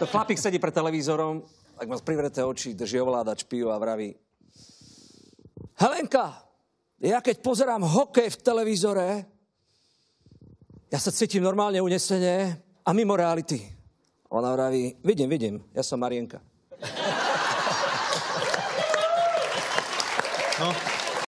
To chlapík sedí pred televízorom, ak ma privrete oči, drží ovládač piva a vraví Helenka, ja keď pozerám hokej v televízore, ja sa cítim normálne unesenie a mimo reality. Ona vraví, vidím, vidím, ja som Marienka. No.